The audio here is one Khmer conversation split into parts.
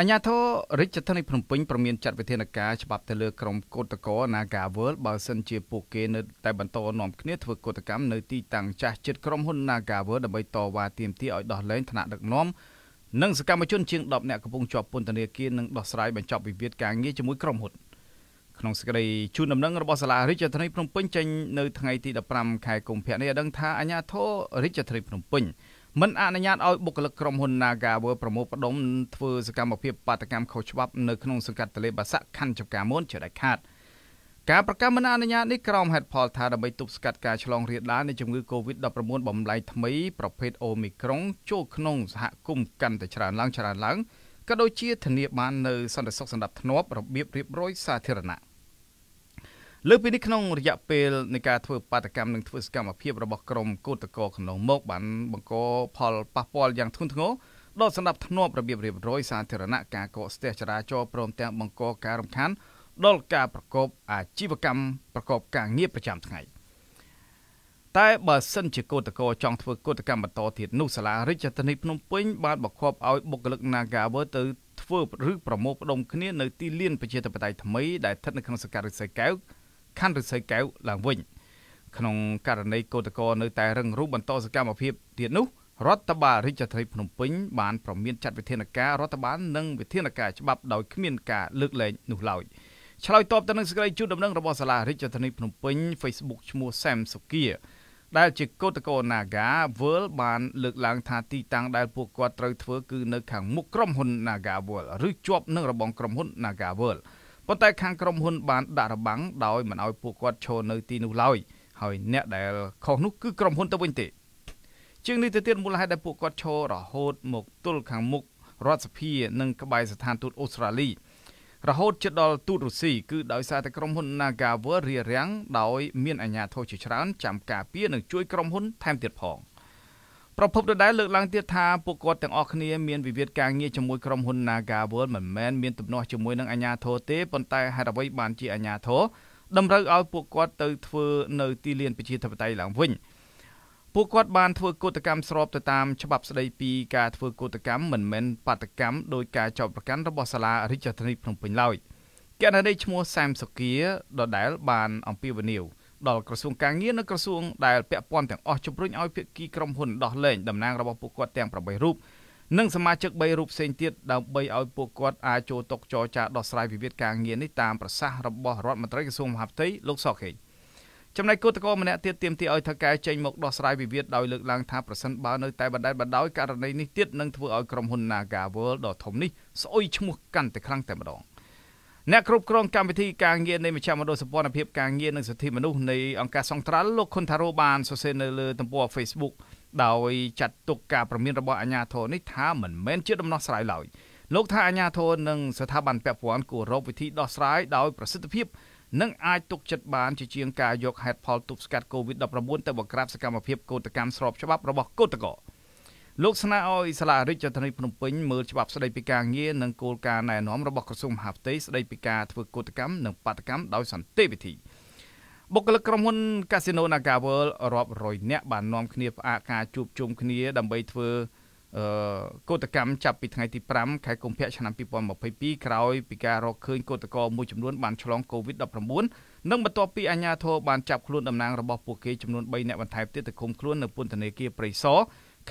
អញ្ញាធររាជធានីភ្នំពេញប្រមានចាត់វិធានការច្បាប់ទៅលើក្រុមកោតកោ Naga World បើសិនជាពួកគេនៅតែបន្តនាំគ្នាធ្វើកោតកម្មនៅទីតាំងចាស់ជិតក្រុមហ៊ុន Naga World ដើម្បីតវ៉ាទាមទារឲ្យដោះលែងថ្នាក់ដឹកនាំនិងសកម្មជនជាង10នាក់កំពុងជាប់ពន្ធនាគារនិងដោះស្រាយបញ្ចប់វិវាទការងារជាមួយក្រុមហ៊ុនក្នុងសេចក្តីជូនដំណឹងរបស់សាលារាជធានីភ្នំពេញចេញនៅថ្ងៃទី15ខែកុម្ភៈនេះឲ្យដឹងថាអាជ្ញាធររាជធានីភ្នំពេញមិនអនុញ្ញាតឲ្យបុគ្គលិកក្រុមហ៊ុន Nagawer ប្រមូលផ្ដុំធ្វើសកម្មភាពបាតកម្មខុសច្បាប់នៅក្នុងសង្កាត់ទលេបាសាក់ខណ្ឌចំការមុនជាដាច់ខាតការប្រកាសមិនអនុញ្ញាតនេះក្រោមហេតុផលថាដើម្បីទប់ស្កាត់ការឆ្លងរាលដាលនៃជំងឺ Covid-19 បំលែងថ្មីប្រភេទ Omicron ចូលក្នុងសហគមន៍កាន់តែច្រើនឡើងច្រើនឡើងក៏ដូចជាធានាបាននៅសន្តិសុខសណ្ដាប់ធ្នាប់របៀបរៀបរយសាធារណៈលើពីនេះក្នុងរយៈពេលនៃការធ្វើបាតកម្មនិងធ្វើសកម្មភាពរបស់ក្រមកោតក្រកន្លងមកបានបង្កផលប៉ះពាល់យ៉ាងធ្ងន់ធ្ងរដល់សន្តិភាពរបៀបរៀបរយសាធារណៈការកកស្ទះចរាចរណ៍ព្រមទាំងបង្កការរំខានដល់ការប្រកបអាជីវកម្មប្រកបការងារប្រចាំថ្ងៃតែបើសិនជាគឧតកោចង់ធ្វើគឧតកម្មបន្តទៀតនោះសាលារាជធានីភ្នំពេញបានបង្គាប់ឲ្យបុគ្គលិក Nagawer ទៅធ្វើឬប្រមូលផ្ដុំគ្នានៅទីលានប្រជាធិបតេយ្យថ្មីដែលស្ថិតនៅក្នុងសកលរស្មីកែវខណ្ឌឫស្សីកែវឡើងវិញក្នុងករណីកោតក្រនៅតែរឹងរូបបន្តសកម្មភាពទៀតនោះរដ្ឋបាលរាជធានីភ្នំពេញបានប្រមានចាត់វិធានការរដ្ឋបាលនិងវិធានការច្បាប់ដោយគ្មានការលើកលែងនោះឡើយឆ្លើយតបទៅនឹងសេចក្តីជូនដំណឹងរបស់សាលារាជធានីភ្នំពេញ Facebook ឈ្មោះ Sam Sukia ដែលជាកោតក្រ Naga World បានលើកឡើងថាទីតាំងដែលពួកគាត់ត្រូវធ្វើគឺនៅខាងមុខក្រុមហ៊ុន Naga World ឬជាប់នឹងរបងក្រុមហ៊ុន Naga World ប៉ុន្តែខាងក្រុមហ៊ុនបានដាក់របាំងដោយមិនឲ្យពួកគាត់ឈរនៅ ទីនោះឡើយហើយអ្នកដែលខុសនោះគឺក្រុមហ៊ុនទៅវិញទេជាងនេះទៅទៀតមូលហេតុដែលពួកគាត់ឈររហូតមកទល់ខាងមុខរដ្ឋសភានិងក្បែរស្ថានទូតអូស្ត្រាលីរហូតជិតដល់ទូតរុស្ស៊ីគឺ ដោយសារតែក្រុមហ៊ុន Nagaver រារាំងដោយមានអាជ្ញាធរជាច្រើនចាំការពារនិងជួយក្រុមហ៊ុនថែមទៀតផង។ប្រពន្ធដដែលលើកឡើងទៀតថាពួកគាត់ទាំងអស់គ្នាមានវិវាទការងារជាមួយក្រុមហ៊ុន Naga World មិនមែនមានទំនាស់ជាមួយនឹងអាជ្ញាធរទេប៉ុន្តែហេតុអ្វីបានជាអាជ្ញាធរតម្រូវឲ្យពួកគាត់ទៅធ្វើនៅទីលានប្រជាធិបតេយ្យឡើងវិញពួកគាត់បានធ្វើកោតកម្មស្របទៅតាមច្បាប់ស្តីពីការធ្វើកោតកម្មមិនមែនបាតកម្មដោយការចោទប្រកាន់របស់សាលារាជធានីភ្នំពេញឡើយកណន័យឈ្មោះសែមសុគាដដែលបានអំពាវនាវដល់ក្រសួងការងារនិងក្រសួងដែលពាក់ព័ន្ធទាំងអស់ជំរុញឲ្យភាគីក្រុមហ៊ុនដោះលែងតំណាងរបស់ពួកគាត់ទាំង8រូបនិងសមាជិក3រូបផ្សេងទៀតដើម្បីឲ្យពួកគាត់អាចចូលតុចរចាដោះស្រាយវិវាទការងារនេះតាមប្រសាសន៍របស់រដ្ឋមន្ត្រីក្រសួងមហាផ្ទៃលោកសខេងចំណែកគឧតកោម្នាក់ទៀតទាមទារឲ្យថៅកែចេញមកដោះស្រាយវិវាទដោយលើកឡើងថាប្រសិនបើនៅតែបណ្តែតបណ្ដោយករណីនេះទៀតនឹងធ្វើឲ្យក្រុមហ៊ុន Naga World ដ៏ធំនេះស្អុយឈ្មោះកាន់តែខ្លាំងតែម្ដង។អ្នកគ្រប់គ្រងកម្មវិធីការងារនៃមជ្ឈមណ្ឌលសម្ព័ន្ធភាពការងារនិងសិទ្ធិមនុស្សនៃអង្គការសង្ត្រាល់លោកខុនថារ៉ូបានសរសេរនៅលើទំព័រ Facebook ដោយចាត់ទុកការប្រមានរបស់អាជ្ញាធរនេះថាមិនមែនជាដំណោះស្រាយឡើយលោកថាអាជ្ញាធរនិងស្ថាប័នពាក់ព័ន្ធគួររកវិធីដោះស្រាយដោយប្រសិទ្ធភាពនិងអាចទុកចិត្តបានជាជាងការយកហេតុផលទប់ស្កាត់ COVID-19 ទៅបង្ក្រាបសកម្មភាពកោតកម្មស្របច្បាប់របស់កោតក្រលោកស្នើឲ្យសាលារាជធានីភ្នំពេញមើលច្បាប់ស្តីពីការងារនិងគោលការណ៍ណែនាំរបស់ក្រសួងមហាផ្ទៃស្តីពីការធ្វើកោតកម្មនិងបាតកម្មដោយសន្តិវិធី បុគ្គលិកក្រុមហ៊ុន Casino Naga World រាប់រយនាក់បាននាំគ្នាផ្អាកការជួបជុំគ្នាដើម្បីធ្វើកោតកម្មចាប់ពីថ្ងៃទី5ខែកុម្ភៈឆ្នាំ2022ក្រោយពីការរកឃើញកោតករមួយចំនួនបានឆ្លង COVID-19 និងបន្ទាប់ពីអាជ្ញាធរបានចាប់ខ្លួនតំណាងរបស់ពួកគេចំនួន3នាក់បន្ថែមទៀតទៅឃុំខ្លួននៅពន្ធនាគារព្រៃសរ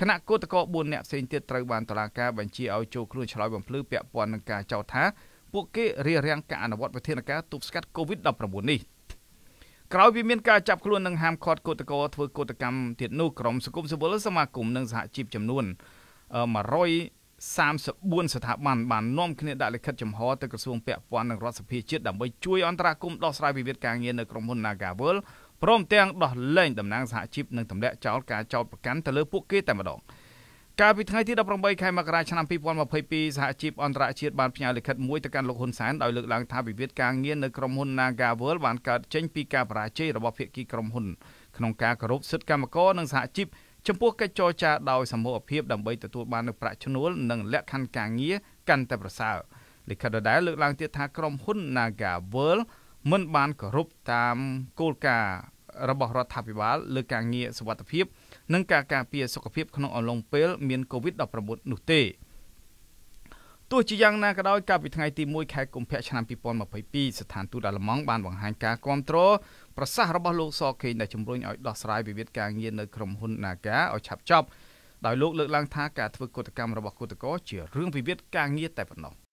គណៈគឧតកោ4នាក់ផ្សេងទៀតត្រូវបានតុលាការបញ្ជាឲ្យចូលខ្លួនឆ្លើយបំភ្លឺពាក់ព័ន្ធនឹងការចោទថាពួកគេរារាំងការអនុវត្តវិធានការទប់ស្កាត់ COVID-19 នេះក្រោយពីមានការចាប់ខ្លួននិងហាមឃាត់គឧតកោធ្វើកតកម្មទៀតនោះក្រមសង្គមស៊ីវិលសមាគមនិងសហជីពចំនួន134ស្ថាប័នបាននាំគ្នាដាក់លិខិតចំហទៅក្រសួងពាក់ព័ន្ធនិងរដ្ឋសភាជាតិដើម្បីជួយអន្តរាគមន៍ដោះស្រាយវិវាទការងារនៅក្រុមហ៊ុន Nagavel ព្រមទាំងដោះលែងតំណាងសហជីពនិងទម្លាក់ចោលការចោទប្រកាន់ទៅលើពួកគេតែម្ដងកាលពីថ្ងៃទី18ខែមករាឆ្នាំ2022សហជីពអន្តរជាតិបានផ្ញើលិខិតមួយទៅកាន់លោកហ៊ុនសែនដោយលើកឡើងថាវិវាទការងារនៅក្រុមហ៊ុន Naga World បានកើតចេញពីការបរាជ័យរបស់ភាគីក្រុមហ៊ុនក្នុងការគោរពសិទ្ធិកម្មករនិងសហជីពចំពោះកិច្ចចរចាដោយសមូហភាពដើម្បីទទួលបាននូវប្រាក់ឈ្នួលនិងលក្ខខណ្ឌការងារកាន់តែប្រសើរលិខិតដដែលលើកឡើងទៀតថាក្រុមហ៊ុន Naga World មិនបានគោរពតាមគោលការណ៍របស់រដ្ឋាភិបាលលើការងារសុខភាពនិងការការពារសុខភាពក្នុងអំឡុងពេលមានកូវីដ -19 នោះទេទោះជាយ៉ាងណាក៏ដោយកាលពីថ្ងៃទី1ខែកុម្ភៈឆ្នាំ2022ស្ថានទូតអាល្លឺម៉ង់បានបង្ហាញការគាំទ្រប្រសាសន៍របស់លោកសខេងដែលជំរុញឲ្យដោះស្រាយវិវាទការងារនៅក្រុមហ៊ុន Naga ឲ្យឆាប់ចប់ដោយលោកលើកឡើងថាការធ្វើកតកម្មរបស់គឧតកោជារឿងវិវាទការងារតែប៉ុណ្ណោះ